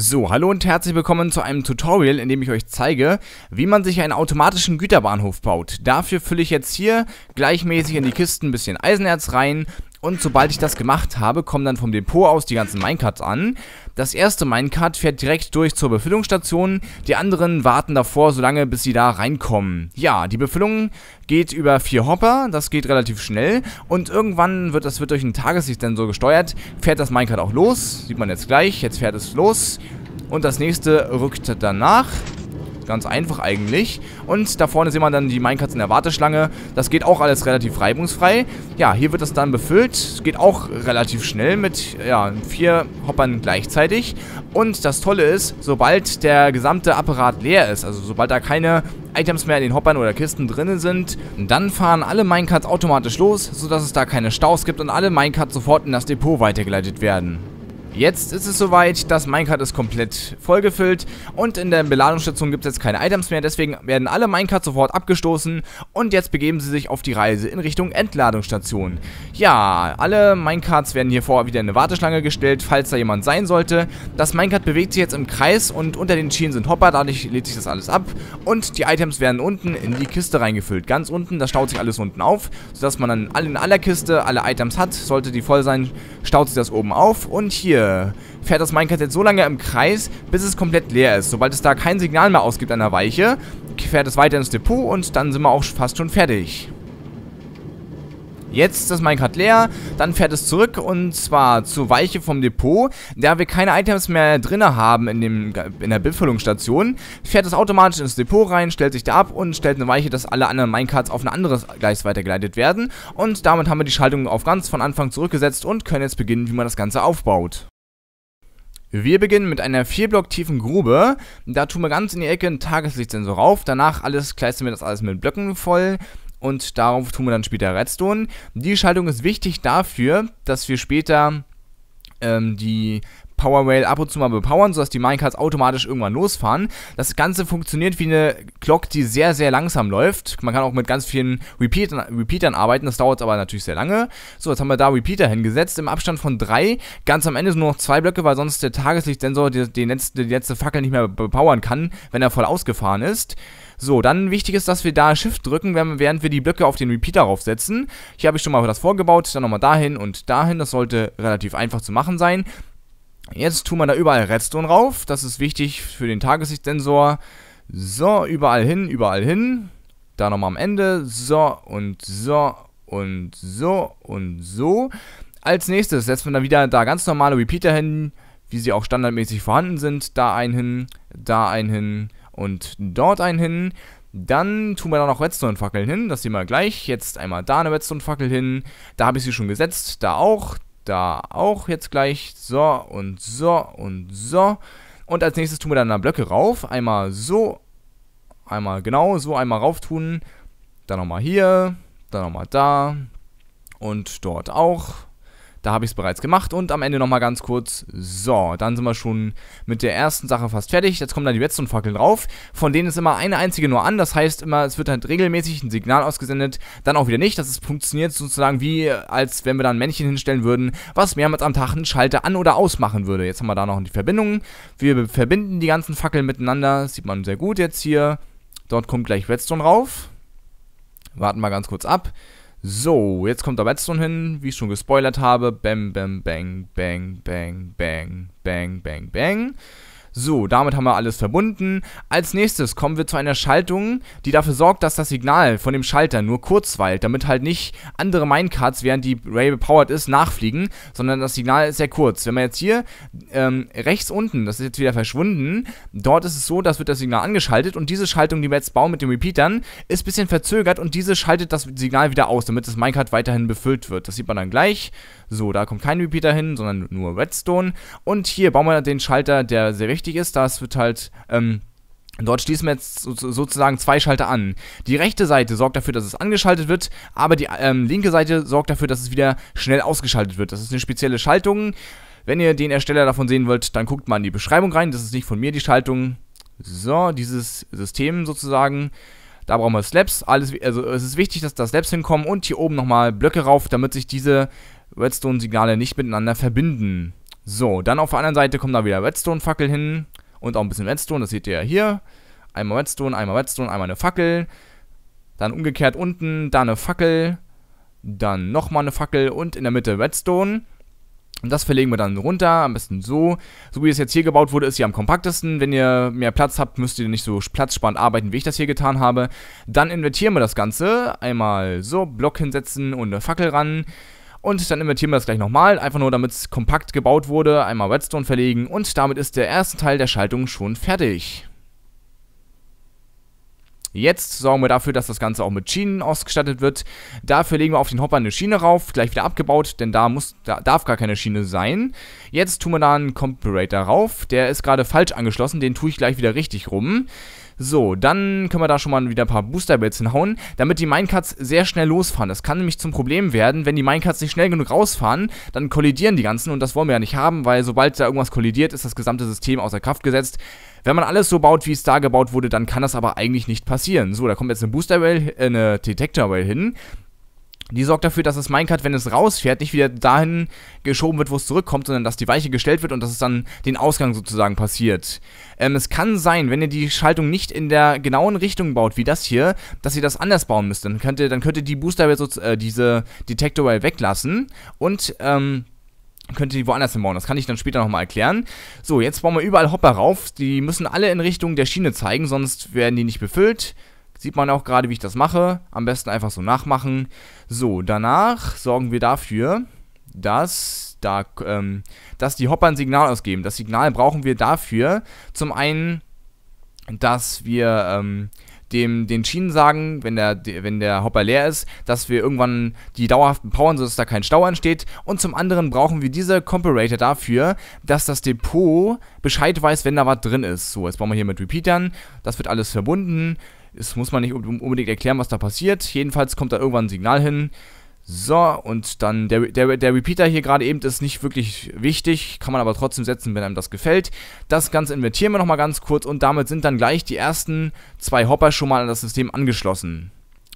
So, hallo und herzlich willkommen zu einem Tutorial, in dem ich euch zeige, wie man sich einen automatischen Güterbahnhof baut. Dafür fülle ich jetzt hier gleichmäßig in die Kisten ein bisschen Eisenerz rein und sobald ich das gemacht habe, kommen dann vom Depot aus die ganzen Minecarts an. Das erste Minecart fährt direkt durch zur Befüllungsstation, die anderen warten davor so lange, bis sie da reinkommen. Ja, die Befüllung geht über vier Hopper, das geht relativ schnell und irgendwann wird das wird durch dann so gesteuert, fährt das Minecart auch los, sieht man jetzt gleich, jetzt fährt es los und das nächste rückt danach Ganz einfach eigentlich. Und da vorne sehen wir dann die Minecarts in der Warteschlange. Das geht auch alles relativ reibungsfrei. Ja, hier wird das dann befüllt. geht auch relativ schnell mit ja, vier Hoppern gleichzeitig. Und das Tolle ist, sobald der gesamte Apparat leer ist, also sobald da keine Items mehr in den Hoppern oder Kisten drinnen sind, dann fahren alle Minecarts automatisch los, sodass es da keine Staus gibt und alle Minecarts sofort in das Depot weitergeleitet werden. Jetzt ist es soweit, das Minecart ist komplett vollgefüllt und in der Beladungsstation gibt es jetzt keine Items mehr, deswegen werden alle Minecarts sofort abgestoßen und jetzt begeben sie sich auf die Reise in Richtung Entladungsstation. Ja, alle Minecarts werden hier vorher wieder in eine Warteschlange gestellt, falls da jemand sein sollte. Das Minecart bewegt sich jetzt im Kreis und unter den Schienen sind Hopper, dadurch lädt sich das alles ab und die Items werden unten in die Kiste reingefüllt. Ganz unten, das staut sich alles unten auf, sodass man dann in aller Kiste alle Items hat. Sollte die voll sein, staut sich das oben auf und hier äh, fährt das Minecart jetzt so lange im Kreis, bis es komplett leer ist. Sobald es da kein Signal mehr ausgibt an der Weiche, fährt es weiter ins Depot und dann sind wir auch fast schon fertig. Jetzt ist das Minecart leer, dann fährt es zurück und zwar zur Weiche vom Depot. Da wir keine Items mehr drin haben in, dem, in der Befüllungsstation, fährt es automatisch ins Depot rein, stellt sich da ab und stellt eine Weiche, dass alle anderen Minecarts auf ein anderes Gleis weitergeleitet werden. Und damit haben wir die Schaltung auf ganz von Anfang zurückgesetzt und können jetzt beginnen, wie man das Ganze aufbaut. Wir beginnen mit einer 4 Block tiefen Grube. Da tun wir ganz in die Ecke einen Tageslichtsensor rauf. Danach alles kleistern wir das alles mit Blöcken voll. Und darauf tun wir dann später Redstone. Die Schaltung ist wichtig dafür, dass wir später ähm, die Power Rail ab und zu mal bepowern, sodass die Minecarts automatisch irgendwann losfahren. Das Ganze funktioniert wie eine Glock, die sehr, sehr langsam läuft. Man kann auch mit ganz vielen Repeatern, Repeatern arbeiten, das dauert aber natürlich sehr lange. So, jetzt haben wir da Repeater hingesetzt, im Abstand von drei. Ganz am Ende sind nur noch zwei Blöcke, weil sonst der Tageslichtsensor die, die, letzte, die letzte Fackel nicht mehr bepowern kann, wenn er voll ausgefahren ist. So, dann wichtig ist, dass wir da Shift drücken, während wir die Blöcke auf den Repeater raufsetzen. Hier habe ich schon mal das vorgebaut, dann nochmal dahin und dahin. Das sollte relativ einfach zu machen sein. Jetzt tun wir da überall Redstone rauf. Das ist wichtig für den Tagessichtsensor. So, überall hin, überall hin. Da nochmal am Ende. So und so und so und so. Als nächstes setzen wir dann wieder da ganz normale Repeater hin, wie sie auch standardmäßig vorhanden sind. Da einen hin, da einen hin und dort einen hin. Dann tun wir da noch Redstone-Fackeln hin. Das sehen wir gleich. Jetzt einmal da eine Redstone-Fackel hin. Da habe ich sie schon gesetzt. Da auch da auch jetzt gleich. So und so und so. Und als nächstes tun wir dann da Blöcke rauf. Einmal so, einmal genau so, einmal rauf tun. Dann nochmal hier, dann nochmal da und dort auch. Da habe ich es bereits gemacht und am Ende nochmal ganz kurz. So, dann sind wir schon mit der ersten Sache fast fertig. Jetzt kommen dann die letzten Fackeln drauf. Von denen ist immer eine einzige nur an. Das heißt immer, es wird halt regelmäßig ein Signal ausgesendet, dann auch wieder nicht. Das funktioniert sozusagen wie, als wenn wir da ein Männchen hinstellen würden, was mehrmals am Tag einen Schalter an- oder ausmachen würde. Jetzt haben wir da noch die Verbindungen. Wir verbinden die ganzen Fackeln miteinander. Das sieht man sehr gut jetzt hier. Dort kommt gleich Redstone rauf. Warten wir ganz kurz ab. So, jetzt kommt der Redstone hin, wie ich schon gespoilert habe. Bam, bam, bang, bang, bang, bang, bang, bang, bang. So, damit haben wir alles verbunden. Als nächstes kommen wir zu einer Schaltung, die dafür sorgt, dass das Signal von dem Schalter nur kurz weilt, damit halt nicht andere Minecarts, während die Ray powered ist, nachfliegen, sondern das Signal ist sehr kurz. Wenn man jetzt hier ähm, rechts unten, das ist jetzt wieder verschwunden, dort ist es so, dass wird das Signal angeschaltet und diese Schaltung, die wir jetzt bauen mit den Repeatern, ist ein bisschen verzögert und diese schaltet das Signal wieder aus, damit das Minecart weiterhin befüllt wird. Das sieht man dann gleich. So, da kommt kein Repeater hin, sondern nur Redstone. Und hier bauen wir den Schalter, der sehr wichtig wichtig ist, es wird halt ähm, Dort schließen wir jetzt sozusagen zwei Schalter an. Die rechte Seite sorgt dafür, dass es angeschaltet wird, aber die ähm, linke Seite sorgt dafür, dass es wieder schnell ausgeschaltet wird. Das ist eine spezielle Schaltung. Wenn ihr den Ersteller davon sehen wollt, dann guckt mal in die Beschreibung rein. Das ist nicht von mir die Schaltung. So, dieses System sozusagen. Da brauchen wir Slabs. Alles, also es ist wichtig, dass da Slabs hinkommen und hier oben nochmal Blöcke rauf, damit sich diese Redstone-Signale nicht miteinander verbinden. So, dann auf der anderen Seite kommt da wieder Redstone-Fackel hin und auch ein bisschen Redstone, das seht ihr ja hier. Einmal Redstone, einmal Redstone, einmal eine Fackel. Dann umgekehrt unten, da eine Fackel, dann nochmal eine Fackel und in der Mitte Redstone. Und das verlegen wir dann runter, am besten so. So wie es jetzt hier gebaut wurde, ist hier am kompaktesten. Wenn ihr mehr Platz habt, müsst ihr nicht so platzsparend arbeiten, wie ich das hier getan habe. Dann invertieren wir das Ganze. Einmal so, Block hinsetzen und eine Fackel ran. Und dann invertieren wir das gleich nochmal, einfach nur damit es kompakt gebaut wurde, einmal Redstone verlegen und damit ist der erste Teil der Schaltung schon fertig. Jetzt sorgen wir dafür, dass das Ganze auch mit Schienen ausgestattet wird. Dafür legen wir auf den Hopper eine Schiene rauf, gleich wieder abgebaut, denn da, muss, da darf gar keine Schiene sein. Jetzt tun wir da einen Comparator rauf, der ist gerade falsch angeschlossen, den tue ich gleich wieder richtig rum. So, dann können wir da schon mal wieder ein paar Booster-Baits hinhauen, damit die Minecarts sehr schnell losfahren. Das kann nämlich zum Problem werden, wenn die Minecarts nicht schnell genug rausfahren, dann kollidieren die ganzen und das wollen wir ja nicht haben, weil sobald da irgendwas kollidiert, ist das gesamte System außer Kraft gesetzt. Wenn man alles so baut, wie es da gebaut wurde, dann kann das aber eigentlich nicht passieren. So, da kommt jetzt eine Booster-Rail, äh, eine Detector-Rail hin. Die sorgt dafür, dass das Minecart, wenn es rausfährt, nicht wieder dahin geschoben wird, wo es zurückkommt, sondern dass die Weiche gestellt wird und dass es dann den Ausgang sozusagen passiert. Ähm, es kann sein, wenn ihr die Schaltung nicht in der genauen Richtung baut, wie das hier, dass ihr das anders bauen müsst. Dann könnt ihr, dann könnt ihr die Booster, äh, diese Detector-Well weglassen und, ähm, könnt ihr die woanders hinbauen. Das kann ich dann später nochmal erklären. So, jetzt bauen wir überall Hopper rauf. Die müssen alle in Richtung der Schiene zeigen, sonst werden die nicht befüllt. Sieht man auch gerade, wie ich das mache. Am besten einfach so nachmachen. So, danach sorgen wir dafür, dass, da, ähm, dass die Hopper ein Signal ausgeben. Das Signal brauchen wir dafür. Zum einen, dass wir ähm, dem, den Schienen sagen, wenn der, wenn der Hopper leer ist, dass wir irgendwann die dauerhaften powern, sodass da kein Stau entsteht. Und zum anderen brauchen wir diese Comparator dafür, dass das Depot Bescheid weiß, wenn da was drin ist. So, jetzt bauen wir hier mit Repeatern. Das wird alles verbunden. Das muss man nicht unbedingt erklären, was da passiert. Jedenfalls kommt da irgendwann ein Signal hin. So, und dann der, der, der Repeater hier gerade eben ist nicht wirklich wichtig, kann man aber trotzdem setzen, wenn einem das gefällt. Das Ganze invertieren wir nochmal ganz kurz und damit sind dann gleich die ersten zwei Hopper schon mal an das System angeschlossen.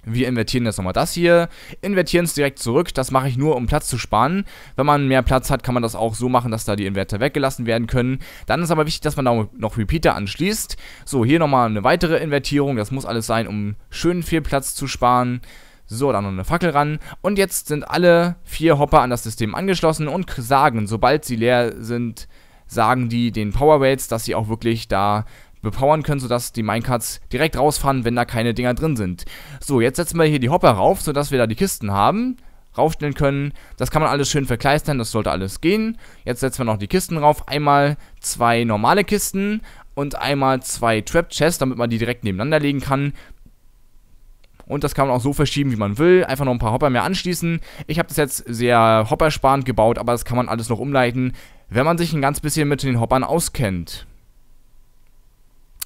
Wir invertieren jetzt nochmal das hier, invertieren es direkt zurück, das mache ich nur, um Platz zu sparen. Wenn man mehr Platz hat, kann man das auch so machen, dass da die Inverter weggelassen werden können. Dann ist aber wichtig, dass man da noch Repeater anschließt. So, hier nochmal eine weitere Invertierung, das muss alles sein, um schön viel Platz zu sparen. So, dann noch eine Fackel ran. Und jetzt sind alle vier Hopper an das System angeschlossen und sagen, sobald sie leer sind, sagen die den Power Rates, dass sie auch wirklich da bepowern können, sodass die Minecarts direkt rausfahren, wenn da keine Dinger drin sind. So, jetzt setzen wir hier die Hopper rauf, sodass wir da die Kisten haben raufstellen können. Das kann man alles schön verkleistern, das sollte alles gehen. Jetzt setzen wir noch die Kisten rauf. Einmal zwei normale Kisten und einmal zwei Trap Chests, damit man die direkt nebeneinander legen kann. Und das kann man auch so verschieben, wie man will. Einfach noch ein paar Hopper mehr anschließen. Ich habe das jetzt sehr hoppersparend gebaut, aber das kann man alles noch umleiten, wenn man sich ein ganz bisschen mit den Hoppern auskennt.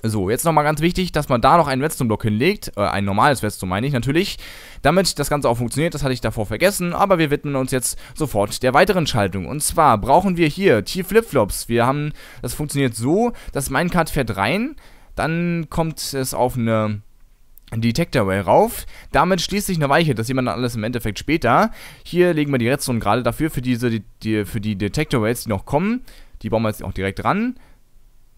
So, jetzt nochmal ganz wichtig, dass man da noch einen Redstone-Block hinlegt, äh, ein normales Redstone meine ich natürlich, damit das Ganze auch funktioniert, das hatte ich davor vergessen, aber wir widmen uns jetzt sofort der weiteren Schaltung. Und zwar brauchen wir hier t flip flops wir haben, das funktioniert so, das Minecart fährt rein, dann kommt es auf eine Detectorway rauf. Damit schließt sich eine Weiche, das sieht man dann alles im Endeffekt später. Hier legen wir die Redstone gerade dafür, für diese, die, für die Detectorways, die noch kommen. Die bauen wir jetzt auch direkt ran.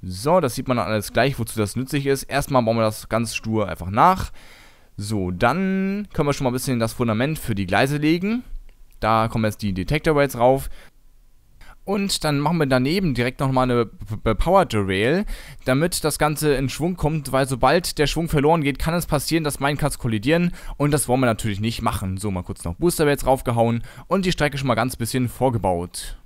So, das sieht man dann alles gleich, wozu das nützlich ist. Erstmal bauen wir das ganz stur einfach nach. So, dann können wir schon mal ein bisschen das Fundament für die Gleise legen. Da kommen jetzt die Detector Rails rauf. Und dann machen wir daneben direkt nochmal eine bepowerte Rail, damit das Ganze in Schwung kommt, weil sobald der Schwung verloren geht, kann es passieren, dass Minecarts kollidieren und das wollen wir natürlich nicht machen. So, mal kurz noch Booster Rails raufgehauen und die Strecke schon mal ganz bisschen vorgebaut.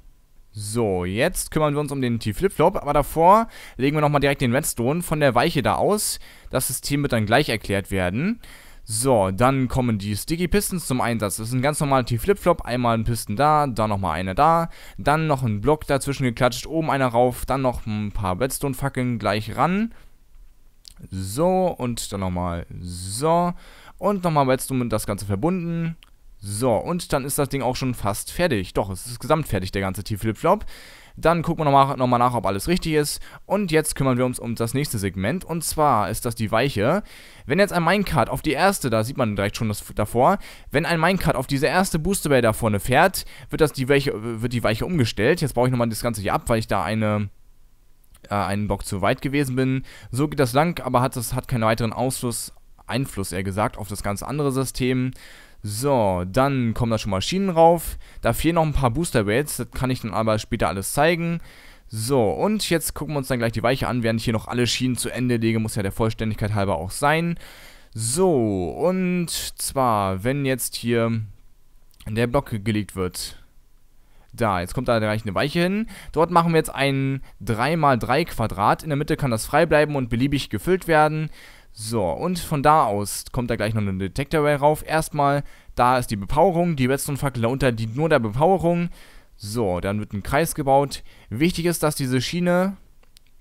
So, jetzt kümmern wir uns um den T-Flip-Flop, aber davor legen wir nochmal direkt den Redstone von der Weiche da aus. Das System wird dann gleich erklärt werden. So, dann kommen die Sticky Pistons zum Einsatz. Das ist ein ganz normaler T-Flip-Flop. Einmal ein Piston da, dann nochmal einer da. Dann noch ein Block dazwischen geklatscht, oben einer rauf. Dann noch ein paar Redstone-Fackeln gleich ran. So, und dann nochmal so. Und nochmal Redstone mit das Ganze verbunden. So, und dann ist das Ding auch schon fast fertig. Doch, es ist gesamt fertig, der ganze T-Flip-Flop. Dann gucken wir nochmal noch mal nach, ob alles richtig ist. Und jetzt kümmern wir uns um das nächste Segment. Und zwar ist das die Weiche. Wenn jetzt ein Minecart auf die erste, da sieht man direkt schon das davor, wenn ein Minecart auf diese erste Boosterbell da vorne fährt, wird, das die Weiche, wird die Weiche umgestellt. Jetzt baue ich nochmal das Ganze hier ab, weil ich da eine äh, einen Bock zu weit gewesen bin. So geht das lang, aber hat, das hat keinen weiteren Ausfluss, Einfluss eher gesagt, auf das ganze andere System. So, dann kommen da schon Maschinen rauf. Da fehlen noch ein paar Booster Rates, das kann ich dann aber später alles zeigen. So, und jetzt gucken wir uns dann gleich die Weiche an, während ich hier noch alle Schienen zu Ende lege, muss ja der Vollständigkeit halber auch sein. So, und zwar, wenn jetzt hier der Block gelegt wird. Da, jetzt kommt da gleich eine Weiche hin. Dort machen wir jetzt ein 3x3 Quadrat. In der Mitte kann das frei bleiben und beliebig gefüllt werden. So, und von da aus kommt da gleich noch eine Detector Ray rauf. Erstmal, da ist die Bepowerung, die Redstone-Fackel unter dient nur der Bepowerung. So, dann wird ein Kreis gebaut. Wichtig ist, dass diese Schiene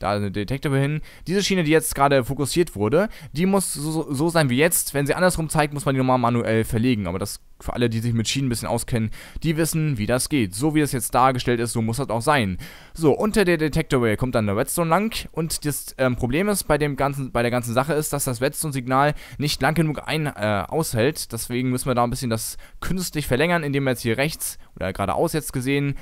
da eine Detektive hin. Diese Schiene, die jetzt gerade fokussiert wurde, die muss so, so, sein wie jetzt. Wenn sie andersrum zeigt, muss man die nochmal manuell verlegen. Aber das für alle, die sich mit Schienen ein bisschen auskennen, die wissen, wie das geht. So wie es jetzt dargestellt ist, so muss das auch sein. So, unter der Detector Rail kommt dann der Redstone lang und das ähm, Problem ist bei dem ganzen, bei der ganzen Sache ist, dass das Redstone-Signal nicht lang genug ein, äh, aushält. Deswegen müssen wir da ein bisschen das künstlich verlängern, indem wir jetzt hier rechts oder geradeaus jetzt gesehen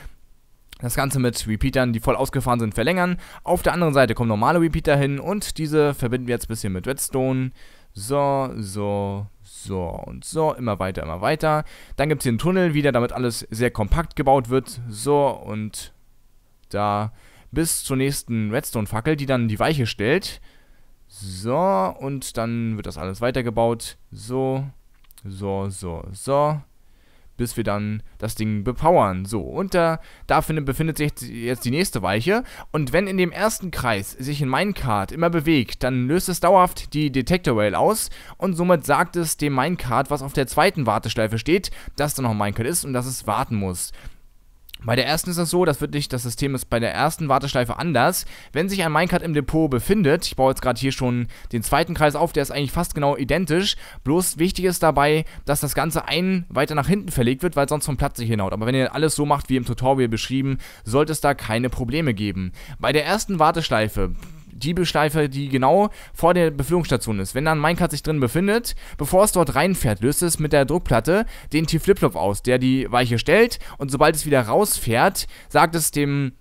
das Ganze mit Repeatern, die voll ausgefahren sind, verlängern. Auf der anderen Seite kommen normale Repeater hin und diese verbinden wir jetzt ein bisschen mit Redstone. So, so, so und so. Immer weiter, immer weiter. Dann gibt es hier einen Tunnel wieder, damit alles sehr kompakt gebaut wird. So und da bis zur nächsten Redstone-Fackel, die dann die Weiche stellt. So und dann wird das alles weitergebaut. So, so, so, so bis wir dann das Ding bepowern. So, und da, da findet, befindet sich jetzt die nächste Weiche. Und wenn in dem ersten Kreis sich ein Minecart immer bewegt, dann löst es dauerhaft die Detector Rail aus und somit sagt es dem Minecart, was auf der zweiten Warteschleife steht, dass da noch ein Minecart ist und dass es warten muss. Bei der ersten ist es so, das wird nicht, das System ist bei der ersten Warteschleife anders. Wenn sich ein Minecart im Depot befindet, ich baue jetzt gerade hier schon den zweiten Kreis auf, der ist eigentlich fast genau identisch, bloß wichtig ist dabei, dass das Ganze einen weiter nach hinten verlegt wird, weil sonst vom Platz sich hinhaut. Aber wenn ihr alles so macht, wie im Tutorial beschrieben, sollte es da keine Probleme geben. Bei der ersten Warteschleife die Beschleife, die genau vor der Befüllungsstation ist. Wenn dann ein Minecart sich drin befindet, bevor es dort reinfährt, löst es mit der Druckplatte den T-Flip-Flop aus, der die Weiche stellt und sobald es wieder rausfährt, sagt es dem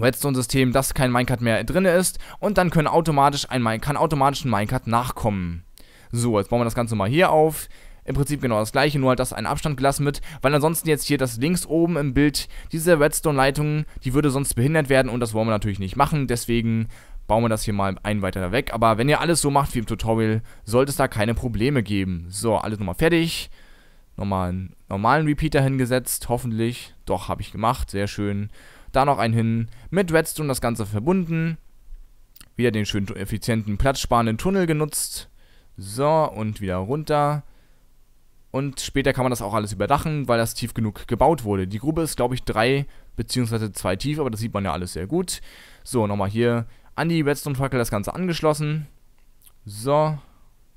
Redstone-System, dass kein Minecart mehr drin ist und dann können automatisch ein, Mine kann automatisch ein Minecart nachkommen. So, jetzt bauen wir das Ganze mal hier auf im Prinzip genau das gleiche, nur halt dass ein Abstand gelassen wird, weil ansonsten jetzt hier das links oben im Bild, diese Redstone-Leitung, die würde sonst behindert werden und das wollen wir natürlich nicht machen, deswegen bauen wir das hier mal einen weiter weg. Aber wenn ihr alles so macht wie im Tutorial, sollte es da keine Probleme geben. So, alles nochmal fertig. Nochmal einen normalen Repeater hingesetzt, hoffentlich. Doch, habe ich gemacht, sehr schön. Da noch einen hin, mit Redstone das Ganze verbunden. Wieder den schönen, effizienten, platzsparenden Tunnel genutzt. So, und wieder runter. Und später kann man das auch alles überdachen, weil das tief genug gebaut wurde. Die Grube ist, glaube ich, drei bzw. zwei tief, aber das sieht man ja alles sehr gut. So, nochmal hier an die Redstone-Fackel das Ganze angeschlossen. So,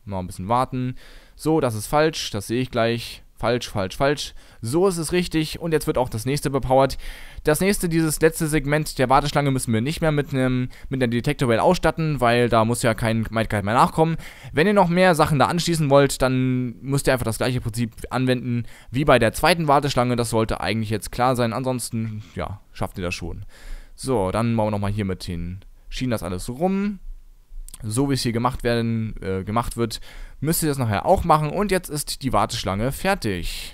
mal ein bisschen warten. So, das ist falsch, das sehe ich gleich. Falsch, falsch, falsch. So ist es richtig und jetzt wird auch das nächste bepowert. Das nächste, dieses letzte Segment der Warteschlange müssen wir nicht mehr mit einem mit einer Detector Rail ausstatten, weil da muss ja kein Mightguide mehr nachkommen. Wenn ihr noch mehr Sachen da anschließen wollt, dann müsst ihr einfach das gleiche Prinzip anwenden wie bei der zweiten Warteschlange. Das sollte eigentlich jetzt klar sein. Ansonsten, ja, schafft ihr das schon. So, dann machen wir nochmal hier mit den schieben das alles rum. So wie es hier gemacht, werden, äh, gemacht wird, müsst ihr das nachher auch machen. Und jetzt ist die Warteschlange fertig.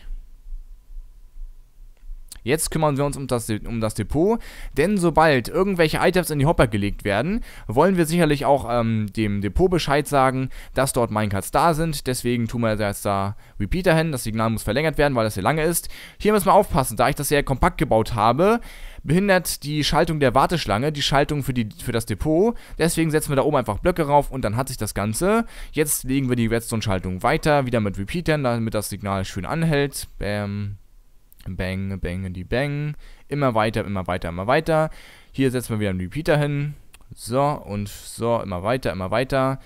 Jetzt kümmern wir uns um das, um das Depot, denn sobald irgendwelche Items in die Hopper gelegt werden, wollen wir sicherlich auch ähm, dem Depot Bescheid sagen, dass dort Minecarts da sind. Deswegen tun wir jetzt da Repeater hin. Das Signal muss verlängert werden, weil das hier lange ist. Hier müssen wir aufpassen, da ich das sehr kompakt gebaut habe, behindert die Schaltung der Warteschlange, die Schaltung für, die, für das Depot. Deswegen setzen wir da oben einfach Blöcke rauf und dann hat sich das Ganze. Jetzt legen wir die Redstone-Schaltung weiter, wieder mit Repeatern, damit das Signal schön anhält. Bam, bang, bang, die bang. Immer weiter, immer weiter, immer weiter. Hier setzen wir wieder einen Repeater hin. So und so, immer weiter, immer weiter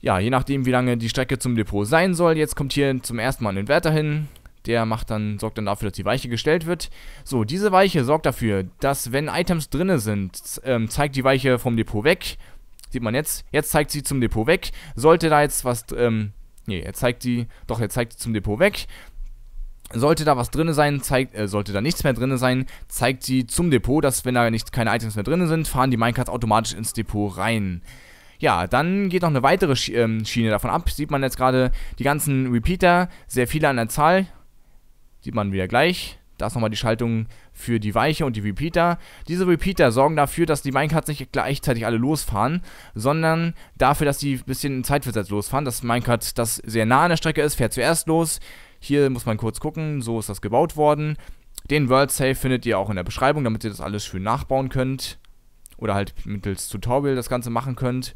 ja, je nachdem, wie lange die Strecke zum Depot sein soll. Jetzt kommt hier zum ersten Mal ein Inverter hin. Der macht dann, sorgt dann dafür, dass die Weiche gestellt wird. So, diese Weiche sorgt dafür, dass wenn Items drin sind, ähm, zeigt die Weiche vom Depot weg. Sieht man jetzt. Jetzt zeigt sie zum Depot weg. Sollte da jetzt was, ähm, nee, er zeigt die, doch, er zeigt sie zum Depot weg. Sollte da was drin sein, zeigt, äh, sollte da nichts mehr drin sein, zeigt sie zum Depot, dass wenn da nicht keine Items mehr drin sind, fahren die Minecarts automatisch ins Depot rein. Ja, dann geht noch eine weitere ähm, Schiene davon ab. Sieht man jetzt gerade die ganzen Repeater, sehr viele an der Zahl, Sieht man wieder gleich. Da ist nochmal die Schaltung für die Weiche und die Repeater. Diese Repeater sorgen dafür, dass die Minecarts nicht gleichzeitig alle losfahren, sondern dafür, dass die ein bisschen zeitversetzt losfahren. Das Minecart, das sehr nah an der Strecke ist, fährt zuerst los. Hier muss man kurz gucken, so ist das gebaut worden. Den World Save findet ihr auch in der Beschreibung, damit ihr das alles schön nachbauen könnt. Oder halt mittels Tutorial das Ganze machen könnt.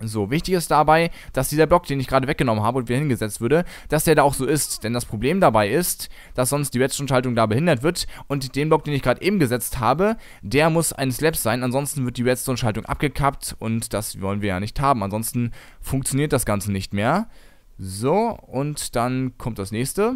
So, wichtig ist dabei, dass dieser Block, den ich gerade weggenommen habe und wieder hingesetzt würde, dass der da auch so ist. Denn das Problem dabei ist, dass sonst die Redstone-Schaltung da behindert wird und den Block, den ich gerade eben gesetzt habe, der muss ein Slab sein, ansonsten wird die Redstone-Schaltung abgekappt und das wollen wir ja nicht haben. Ansonsten funktioniert das Ganze nicht mehr. So, und dann kommt das nächste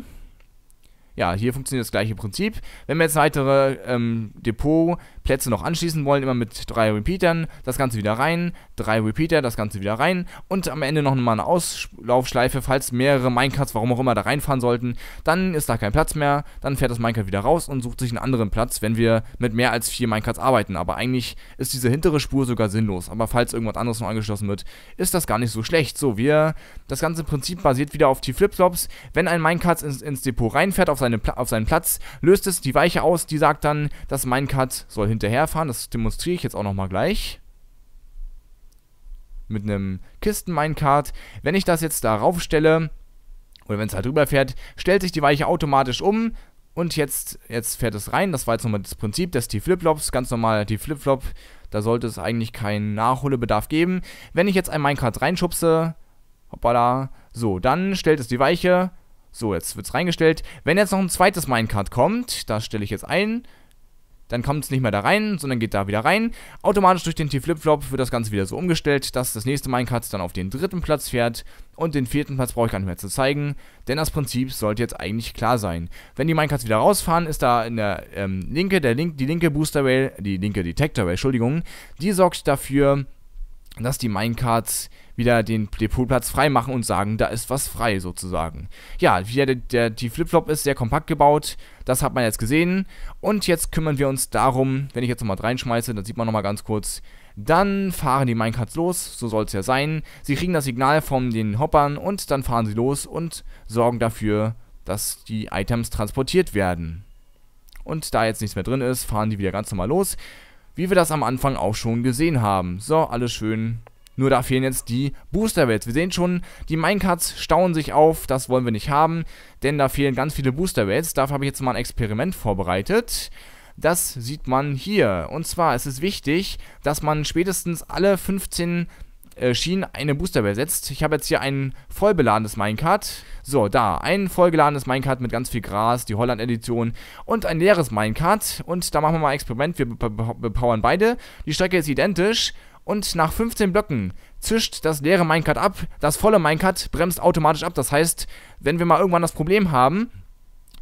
ja, hier funktioniert das gleiche Prinzip. Wenn wir jetzt eine weitere ähm, Depot Plätze noch anschließen wollen, immer mit drei Repeatern, das Ganze wieder rein, drei Repeater, das Ganze wieder rein und am Ende noch mal eine Auslaufschleife, falls mehrere Minecarts, warum auch immer, da reinfahren sollten, dann ist da kein Platz mehr, dann fährt das Minecart wieder raus und sucht sich einen anderen Platz, wenn wir mit mehr als vier Minecarts arbeiten. Aber eigentlich ist diese hintere Spur sogar sinnlos, aber falls irgendwas anderes noch angeschlossen wird, ist das gar nicht so schlecht. So, wir, das ganze Prinzip basiert wieder auf die Flipflops. Wenn ein Minecart ins, ins Depot reinfährt, auf, seine, auf seinen Platz, löst es die Weiche aus, die sagt dann, das Minecart soll hinterherfahren. Das demonstriere ich jetzt auch nochmal gleich. Mit einem Kisten-Minecart. Wenn ich das jetzt darauf stelle, oder wenn es halt rüberfährt, stellt sich die Weiche automatisch um. Und jetzt, jetzt fährt es rein. Das war jetzt nochmal das Prinzip, dass die Flipflops, ganz normal die Flipflop, da sollte es eigentlich keinen Nachholbedarf geben. Wenn ich jetzt ein Minecart reinschubse, hoppala, so, dann stellt es die Weiche. So, jetzt wird es reingestellt. Wenn jetzt noch ein zweites Minecart kommt, das stelle ich jetzt ein dann kommt es nicht mehr da rein, sondern geht da wieder rein. Automatisch durch den T-Flip-Flop wird das Ganze wieder so umgestellt, dass das nächste Minecart dann auf den dritten Platz fährt und den vierten Platz brauche ich gar nicht mehr zu zeigen, denn das Prinzip sollte jetzt eigentlich klar sein. Wenn die Minecarts wieder rausfahren, ist da in der ähm, linke, der Link, die linke Booster Rail, die linke Detector Rail, Entschuldigung, die sorgt dafür, dass die Minecarts wieder den Depotplatz frei machen und sagen, da ist was frei sozusagen. Ja, wieder der, der, die Flipflop ist sehr kompakt gebaut, das hat man jetzt gesehen. Und jetzt kümmern wir uns darum, wenn ich jetzt nochmal reinschmeiße, dann sieht man nochmal ganz kurz, dann fahren die Minecarts los, so soll es ja sein. Sie kriegen das Signal von den Hoppern und dann fahren sie los und sorgen dafür, dass die Items transportiert werden. Und da jetzt nichts mehr drin ist, fahren die wieder ganz normal los, wie wir das am Anfang auch schon gesehen haben. So, alles schön nur da fehlen jetzt die Booster Welts. Wir sehen schon, die Minecarts stauen sich auf, das wollen wir nicht haben, denn da fehlen ganz viele Booster Welts. Dafür habe ich jetzt mal ein Experiment vorbereitet. Das sieht man hier. Und zwar ist es wichtig, dass man spätestens alle 15 äh, Schienen eine Booster Welt setzt. Ich habe jetzt hier ein vollbeladenes Minecart. So, da, ein vollgeladenes Minecart mit ganz viel Gras, die Holland-Edition und ein leeres Minecart. Und da machen wir mal ein Experiment. Wir bepowern beide. Die Strecke ist identisch und nach 15 Blöcken zischt das leere Minecart ab, das volle Minecart bremst automatisch ab. Das heißt, wenn wir mal irgendwann das Problem haben,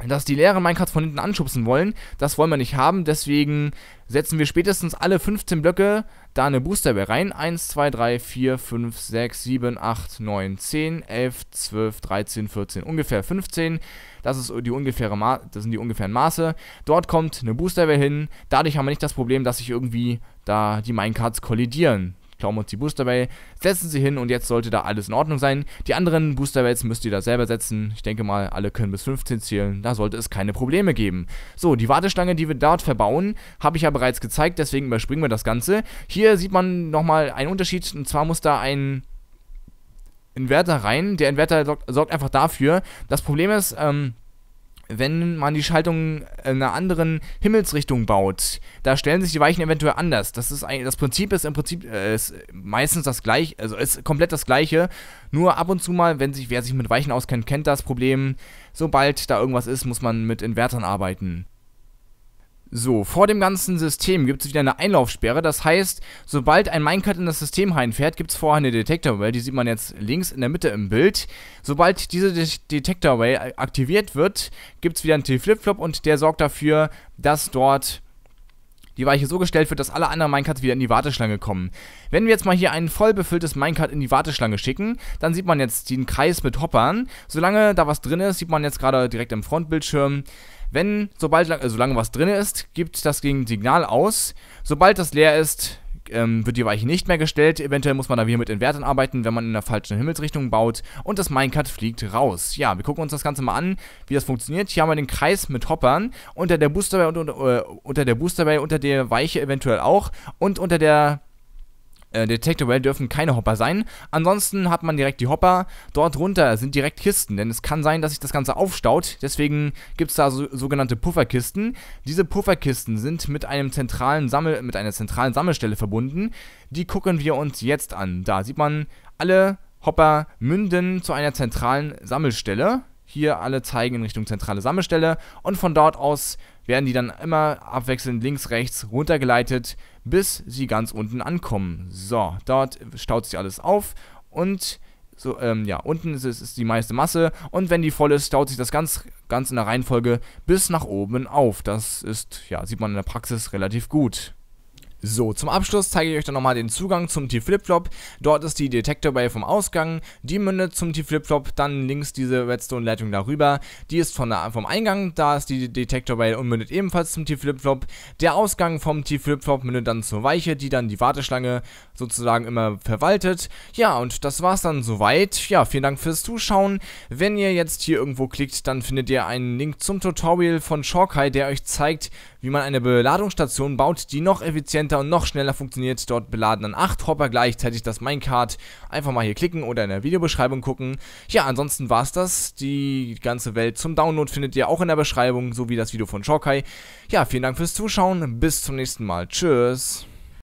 dass die leeren Minecarts von hinten anschubsen wollen, das wollen wir nicht haben, deswegen setzen wir spätestens alle 15 Blöcke da eine Boosterware rein. 1, 2, 3, 4, 5, 6, 7, 8, 9, 10, 11, 12, 13, 14, ungefähr 15. Das, ist die ungefähre das sind die ungefähren Maße. Dort kommt eine Boosterware hin, dadurch haben wir nicht das Problem, dass sich irgendwie da die Minecarts kollidieren. Klauen wir uns die Booster Bay, setzen sie hin und jetzt sollte da alles in Ordnung sein. Die anderen Booster Bays müsst ihr da selber setzen. Ich denke mal, alle können bis 15 zielen. Da sollte es keine Probleme geben. So, die Wartestange, die wir dort verbauen, habe ich ja bereits gezeigt, deswegen überspringen wir das Ganze. Hier sieht man nochmal einen Unterschied und zwar muss da ein Inverter rein. Der Inverter sorgt einfach dafür. Das Problem ist, ähm, wenn man die Schaltung in einer anderen Himmelsrichtung baut, da stellen sich die Weichen eventuell anders. Das ist eigentlich, das Prinzip ist im Prinzip äh, ist meistens das gleiche, also ist komplett das gleiche. Nur ab und zu mal, wenn sich wer sich mit Weichen auskennt, kennt das Problem. Sobald da irgendwas ist, muss man mit Invertern arbeiten. So, vor dem ganzen System gibt es wieder eine Einlaufsperre. Das heißt, sobald ein Minecart in das System reinfährt, gibt es vorher eine Detector-Well. Die sieht man jetzt links in der Mitte im Bild. Sobald diese De Detector-Well aktiviert wird, gibt es wieder einen T-Flip-Flop und der sorgt dafür, dass dort die Weiche so gestellt wird, dass alle anderen Minecarts wieder in die Warteschlange kommen. Wenn wir jetzt mal hier ein voll befülltes Minecart in die Warteschlange schicken, dann sieht man jetzt den Kreis mit Hoppern. Solange da was drin ist, sieht man jetzt gerade direkt im Frontbildschirm, wenn, sobald, äh, solange was drin ist, gibt das gegen Signal aus. Sobald das leer ist, ähm, wird die Weiche nicht mehr gestellt. Eventuell muss man da wieder mit den Werten arbeiten, wenn man in der falschen Himmelsrichtung baut. Und das Minecart fliegt raus. Ja, wir gucken uns das Ganze mal an, wie das funktioniert. Hier haben wir den Kreis mit Hoppern. Unter der Boosterbay, unter, unter, äh, unter der Boosterbay, unter der Weiche eventuell auch. Und unter der äh, Detector Rail dürfen keine Hopper sein. Ansonsten hat man direkt die Hopper. Dort runter sind direkt Kisten, denn es kann sein, dass sich das Ganze aufstaut. Deswegen gibt es da so, sogenannte Pufferkisten. Diese Pufferkisten sind mit, einem zentralen Sammel, mit einer zentralen Sammelstelle verbunden. Die gucken wir uns jetzt an. Da sieht man alle Hopper münden zu einer zentralen Sammelstelle hier alle zeigen in Richtung zentrale Sammelstelle und von dort aus werden die dann immer abwechselnd links, rechts runtergeleitet, bis sie ganz unten ankommen. So, dort staut sich alles auf und so, ähm, ja, unten ist, ist die meiste Masse und wenn die voll ist, staut sich das ganz, ganz in der Reihenfolge bis nach oben auf. Das ist, ja, sieht man in der Praxis relativ gut. So, zum Abschluss zeige ich euch dann nochmal den Zugang zum t flipflop Dort ist die Detektorbay vom Ausgang, die mündet zum t flipflop dann links diese Redstone-Leitung darüber. Die ist von der, vom Eingang, da ist die Detektorbay und mündet ebenfalls zum t flipflop Der Ausgang vom t flipflop mündet dann zur Weiche, die dann die Warteschlange sozusagen immer verwaltet. Ja, und das war's dann soweit. Ja, vielen Dank fürs Zuschauen. Wenn ihr jetzt hier irgendwo klickt, dann findet ihr einen Link zum Tutorial von Shorkai, der euch zeigt, wie man eine Beladungsstation baut, die noch effizienter effizienter und noch schneller funktioniert. Dort beladen dann 8 Hopper gleichzeitig das Minecart. Einfach mal hier klicken oder in der Videobeschreibung gucken. Ja, ansonsten war es das. Die ganze Welt zum Download findet ihr auch in der Beschreibung, sowie das Video von Shokai. Ja, vielen Dank fürs Zuschauen. Bis zum nächsten Mal. Tschüss.